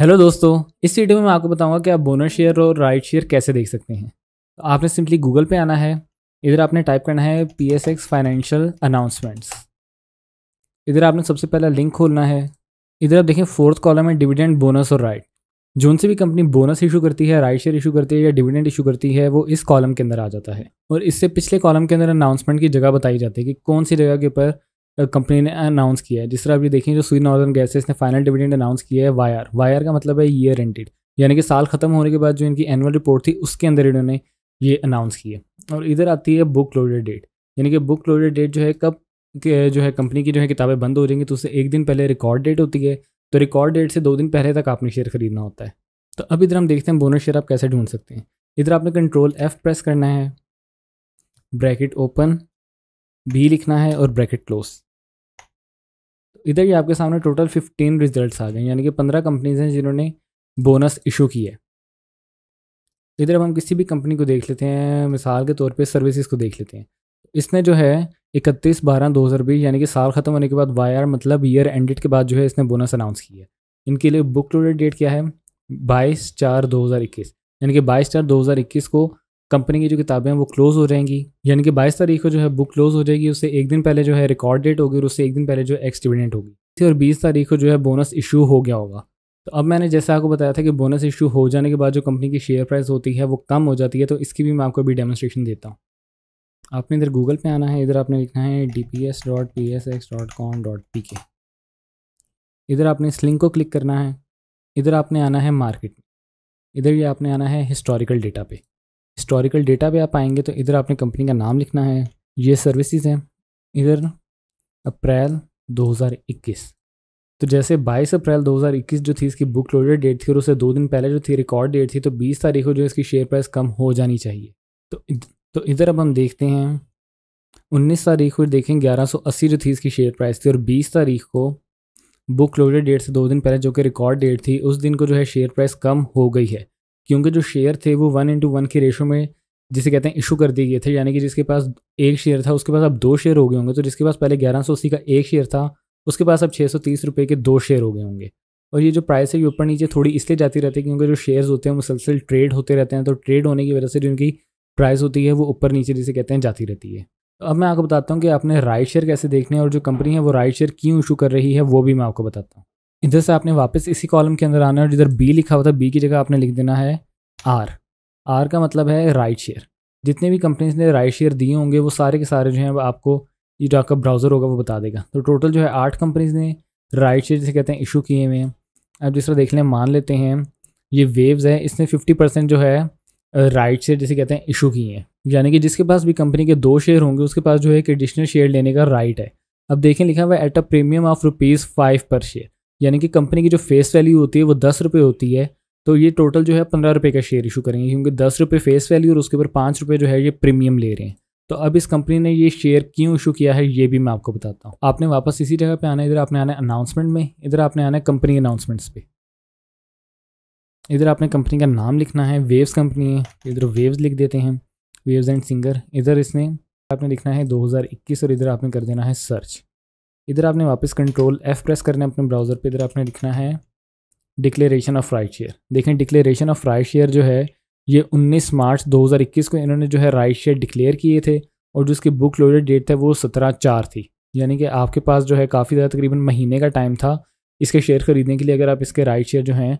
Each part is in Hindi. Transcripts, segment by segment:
हेलो दोस्तों इस वीडियो में मैं आपको बताऊंगा कि आप बोनस शेयर और राइट शेयर कैसे देख सकते हैं तो आपने सिंपली गूगल पे आना है इधर आपने टाइप करना है P S X financial announcements इधर आपने सबसे पहला लिंक खोलना है इधर आप देखें फोर्थ कॉलम है डिविडेंड बोनस और राइट जोन से भी कंपनी बोनस इशू करती है राइट शेयर इशू करती है या डिविडेंड इशू करती है वो इस कॉलम के अंदर आ जाता है और इससे पिछले कॉलम के अंदर अनाउंसमेंट की जगह बताई जाती है कि कौन सी जगह के ऊपर कंपनी ने अनाउंस किया है जिस तरह अभी देखें जो सुई नॉर्दर्न गैसेस ने फाइनल डिविडेंड अनाउंस किया है वायर वायर का मतलब है ईयर एंडेड यानी कि साल खत्म होने के बाद जो इनकी एनुअल रिपोर्ट थी उसके अंदर इन्होंने ये अनाउंस किया और इधर आती है बुक लोडेड डेट यानी कि बुक लोडेड डेट जो है कब जो है कंपनी की जो है किताबें बंद हो जाएंगी तो उससे एक दिन पहले रिकॉर्ड डेट होती है तो रिकॉर्ड डेट से दो दिन पहले तक आपने शेयर खरीदना होता है तो अब इधर हम देखते हैं बोनस शेयर आप कैसे ढूंढ सकते हैं इधर आपने कंट्रोल एफ़ प्रेस करना है ब्रैकेट ओपन बी लिखना है और ब्रैकेट क्लोज इधर ही आपके सामने टोटल फिफ्टीन रिजल्ट आ गए यानी कि पंद्रह कंपनीज हैं जिन्होंने बोनस इशू किया है इधर अब हम किसी भी कंपनी को देख लेते हैं मिसाल के तौर पे सर्विसेज को देख लेते हैं इसने जो है इकतीस बारह दो हज़ार बीस यानी कि साल ख़त्म होने के बाद वाई मतलब ईयर एंडेड के बाद जो है इसने बोनस अनाउंस किया इनके लिए बुक लोडेड डेट क्या है बाईस चार दो हज़ार इक्कीस यानी कि बाईस चार दो हज़ार इक्कीस को कंपनी की जो किताबें हैं वो क्लोज़ हो जाएंगी यानी कि बाईस तारीख को जो है बुक क्लोज़ हो जाएगी उससे एक दिन पहले जो है रिकॉर्ड डेट होगी और उससे एक दिन पहले जो है एक्स डिविडेंट होगी और बीस तारीख को जो है बोनस इशू हो गया होगा तो अब मैंने जैसे आपको बताया था कि बोनस इशू हो जाने के बाद जो कंपनी की शेयर प्राइस होती है वो कम हो जाती है तो इसकी भी मैं आपको अभी डेमोस्ट्रेशन देता हूँ आपने इधर गूगल पे आना है इधर आपने लिखना है D P S dot P S X dot com dot P K इधर आपने इस लिंक को क्लिक करना है इधर आपने आना है मार्केट इधर ये आपने आना है हिस्टोरिकल डेटा पे हिस्टोरिकल डेटा पे आप आएंगे तो इधर आपने कंपनी का नाम लिखना है ये सर्विसेज हैं इधर अप्रैल 2021 तो जैसे 22 अप्रैल 2021 जो थी इसकी बुक लोडेड डेट थी और उससे दो दिन पहले जो थी रिकॉर्ड डेट थी तो 20 तारीख को जो इसकी शेयर प्राइस कम हो जानी चाहिए तो इद, तो इधर अब हम देखते हैं 19 तारीख को देखें 1180 जो थी इसकी शेयर प्राइस थी और 20 तारीख को बुक लोडेड डेट से दो दिन पहले जो कि रिकॉर्ड डेट थी उस दिन को जो है शेयर प्राइस कम हो गई है क्योंकि जो शेयर थे वो वन इंटू वन के रेशो में जिसे कहते हैं इशू कर दिए गए थे यानी कि जिसके पास एक शेयर था उसके पास अब दो शेयर हो गए होंगे तो जिसके पास पहले ग्यारह सौ अस्सी का एक शेयर था उसके पास अब छः सौ तीस रुपये के दो शेयर हो गए होंगे और ये जो प्राइस है ये ऊपर नीचे थोड़ी इसलिए जाती रहती है क्योंकि जो शेयर्स होते हैं मुसलसल ट्रेड होते रहते हैं तो ट्रेड होने की वजह से जो उनकी प्राइस होती है वो ऊपर नीचे जिसे कहते हैं जाती रहती है तो अब मैं आपको बताता हूँ कि आपने राइट शेयर कैसे देखने हैं और जो कंपनी है वो राइट शेयर क्यों इशू कर रही है वो भी मैं आपको बताता हूँ इधर से आपने वापस इसी कॉलम के अंदर आना है और जिधर बी लिखा हुआ था बी की जगह आपने लिख देना है आर आर का मतलब है राइट शेयर जितने भी कंपनीज ने राइट शेयर दिए होंगे वो सारे के सारे जो हैं वो आपको ये जो आपका ब्राउज़र होगा वो बता देगा तो टोटल जो है आठ कंपनीज ने राइट शेयर जिसे कहते हैं इशू किए हुए हैं अब तरह देख लें मान लेते हैं ये वेव्स है इसने फिफ्टी परसेंट जो है राइट शेयर जिसे कहते हैं इशू किए हैं यानी कि जिसके पास भी कंपनी के दो शेयर होंगे उसके पास जो है एक एडिशनल शेयर लेने का राइट है अब देखें लिखा हुआ at a premium of rupees five पर शेयर यानी कि कंपनी की जो फेस वैल्यू होती है वो दस रुपये होती है तो ये टोटल जो है पंद्रह रुपये का शेयर इशू करेंगे क्योंकि दस रुपये फेस वैल्यू और उसके ऊपर पाँच रुपये जो है ये प्रीमियम ले रहे हैं तो अब इस कंपनी ने ये शेयर क्यों इशू किया है ये भी मैं आपको बताता हूँ आपने वापस इसी जगह पे आना है इधर आपने आना है अनाउंसमेंट में इधर आपने आना है कंपनी अनाउंसमेंट्स पे इधर आपने कंपनी का नाम लिखना है वेव्स कंपनी है इधर वेव्स लिख देते हैं वेव्स एंड सिंगर इधर इसने आपने लिखना है 2021 और इधर आपने कर देना है सर्च इधर आपने वापस कंट्रोल एफ़ प्रेस करना है अपने ब्राउज़र पे इधर आपने लिखना है डिक्लेरेशन ऑफ राइट शेयर देखें डिक्लेरेशन ऑफ राइट शेयर जो है ये 19 मार्च 2021 को इन्होंने जो है राइट शेयर डिक्लेयर किए थे और जो उसकी बुक लोडेड डेट था वो सत्रह चार थी यानी कि आपके पास जो है काफ़ी ज़्यादा तकरीबन महीने का टाइम था इसके शेयर खरीदने के लिए अगर आप इसके राइट शेयर जो हैं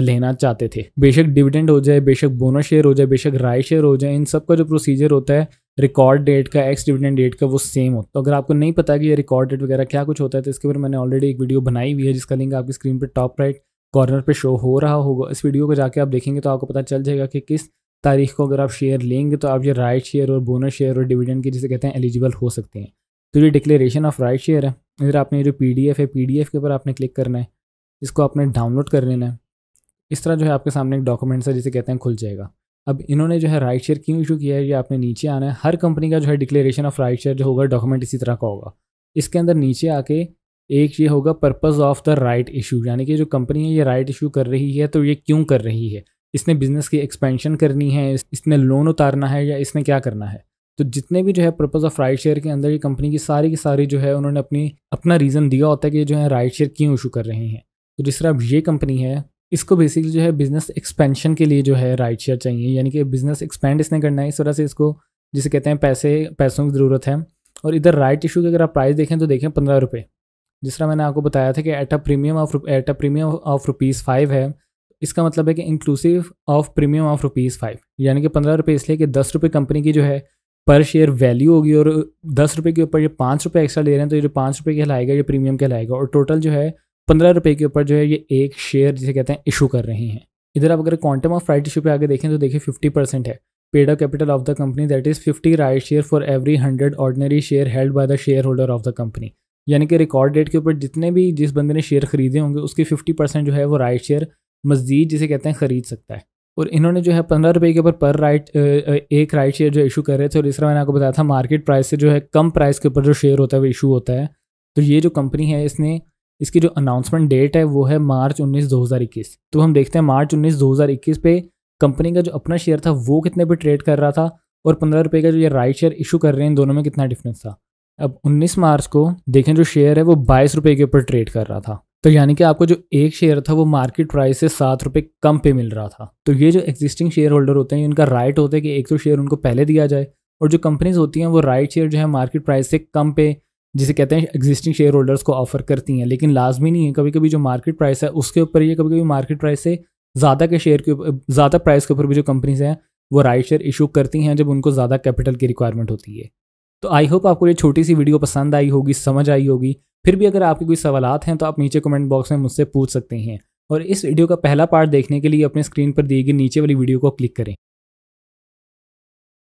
लेना चाहते थे बेशक डिविडेंड हो जाए बेशक बोनस शेयर हो जाए बेशक राइट शेयर हो जाए इन सब का जो प्रोसीजर होता है रिकॉर्ड डेट का एक्स डिविडेंड डेट का वो सेम हो तो अगर आपको नहीं पता कि ये रिकॉर्ड डेट वगैरह क्या कुछ होता है तो इसके ऊपर मैंने ऑलरेडी एक वीडियो बनाई हुई है जिसका लिंक आपकी स्क्रीन पर टॉप राइट कॉर्नर पर शो हो रहा होगा इस वीडियो को जाकर आप देखेंगे तो आपको पता चल जाएगा कि किस तारीख को अगर आप शेयर लेंगे तो आप ये राइट शेयर और बोनस शेयर और डिविडेंड के जिसे कहते हैं एलिजिबल हो सकते हैं तो ये डिक्लेरेशन ऑफ राइट शेयर है इधर आपने जो पी है पी के ऊपर आपने क्लिक करना है इसको आपने डाउनलोड कर लेना है इस तरह जो है आपके सामने एक डॉक्यूमेंट्स है जिसे कहते हैं खुल जाएगा अब इन्होंने जो है राइट शेयर क्यों इशू किया है ये आपने नीचे आना है हर कंपनी का जो है डिक्लेरेशन ऑफ राइट शेयर जो होगा डॉक्यूमेंट इसी तरह का होगा इसके अंदर नीचे आके एक ये होगा purpose of the right issue यानी कि जो कंपनी है ये राइट इशू कर रही है तो ये क्यों कर रही है इसने बिजनेस की एक्सपेंशन करनी है इसने लोन उतारना है या इसने क्या करना है तो जितने भी जो है पर्पज़ ऑफ राइट शेयर के अंदर ये कंपनी की सारी की सारी जो है उन्होंने अपनी अपना रीज़न दिया होता है कि जो है राइट शेयर क्यों इशू कर रहे हैं तो जिस तरह अब ये कंपनी है इसको बेसिकली जो है बिज़नेस एक्सपेंशन के लिए जो है राइट शेयर चाहिए यानी कि बिज़नेस एक्सपेंड इसने करना है इस तरह से इसको जिसे कहते हैं पैसे पैसों की ज़रूरत है और इधर राइट इशू की अगर आप प्राइस देखें तो देखें पंद्रह रुपये जिस तरह मैंने आपको बताया था कि at a premium of at a premium of rupees five है इसका मतलब है कि inclusive of premium of rupees five यानी कि पंद्रह रुपये इसलिए कि दस रुपये कंपनी की जो है पर शेयर वैल्यू होगी और दस रुपये के ऊपर ये पाँच रुपये एक्स्ट्रा ले रहे हैं तो ये जो पाँच रुपये कहलाएगा ये प्रीमियम कहलाएगा और टोटल जो है पंद्रह रुपये के ऊपर जो है ये एक शेयर जिसे कहते हैं इशू कर रही हैं इधर आप अगर क्वांटम ऑफ राइट इशू पे आगे देखें तो देखिए फिफ्टी परसेंट है paid of capital of the company that is fifty right share for every hundred ordinary share held by the shareholder of the company यानी कि रिकॉर्ड डेट के ऊपर जितने भी जिस बंदे ने शेयर खरीदे होंगे उसकी फिफ्टी परसेंट जो है वो राइट शेयर मजीद जिसे कहते हैं खरीद सकता है और इन्होंने जो है पंद्रह रुपये के ऊपर पर राइट एक राइट शेयर जो इशू कर रहे थे और तीसरा मैंने आपको बताया था मार्केट प्राइस से जो है कम प्राइस के ऊपर जो शेयर होता है वो इशू होता है तो ये जो कंपनी है इसने इसकी जो अनाउंसमेंट डेट है वो है मार्च उन्नीस दो हज़ार इक्कीस तो हम देखते हैं मार्च उन्नीस दो हज़ार इक्कीस पे कंपनी का जो अपना शेयर था वो कितने पे ट्रेड कर रहा था और पंद्रह रुपये का जो ये राइट शेयर इशू कर रहे हैं इन दोनों में कितना डिफरेंस था अब 19 मार्च को देखें जो शेयर है वो बाईस रुपये के ऊपर ट्रेड कर रहा था तो यानी कि आपको जो एक शेयर था वो मार्केट प्राइस से सात रुपये कम पे मिल रहा था तो ये जो एग्जिस्टिंग शेयर होल्डर होते हैं इनका राइट होता है कि एक तो शेयर उनको पहले दिया जाए और जो कंपनीज होती हैं वो राइट शेयर जो है मार्केट प्राइस से कम पे जिसे कहते हैं एग्जिस्टिंग शेयर होल्डर्स को ऑफर करती हैं लेकिन लाजमी नहीं है कभी कभी जो मार्केट प्राइस है उसके ऊपर ये कभी कभी मार्केट प्राइस से ज़्यादा के शेयर के ऊपर ज़्यादा प्राइस के ऊपर भी जो कंपनीज हैं वो राइट शेयर इशू करती हैं जब उनको ज़्यादा कैपिटल की रिक्वायरमेंट होती है तो आई होप आपको ये छोटी सी वीडियो पसंद आई होगी समझ आई होगी फिर भी अगर आपके कोई सवाल हैं तो आप नीचे कमेंट बॉक्स में मुझसे पूछ सकते हैं और इस वीडियो का पहला पार्ट देखने के लिए अपने स्क्रीन पर दिए गई नीचे वाली वीडियो को क्लिक करें